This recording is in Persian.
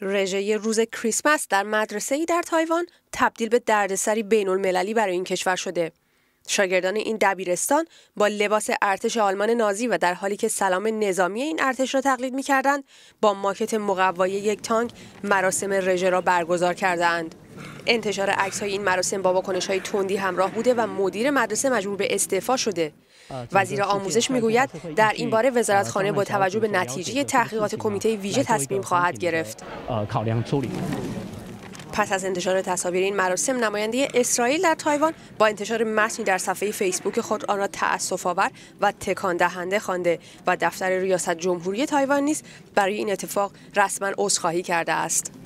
رژه روز کریسمس در مدرسه ای در تایوان تبدیل به دردسری بین المللی برای این کشور شده. شاگردان این دبیرستان با لباس ارتش آلمان نازی و در حالی که سلام نظامی این ارتش را تقلید می با ماکت مقوای یک تانک مراسم رژه را برگزار کردند. انتشار عکس های این مراسم با واکنش های تندی همراه بوده و مدیر مدرسه مجبور به استعفا شده وزیر آموزش میگوید در این باره خانه با توجه به نتیجه تحقیقات کمیته ویژه تصمیم خواهد گرفت پس از انتشار تصاویر این مراسم نماینده اسرائیل در تایوان با انتشار متنی در صفحه فیسبوک خود آن را تأسف و تکان دهنده خوانده و دفتر ریاست جمهوری تایوان نیز برای این اتفاق رسما عذرخواهی کرده است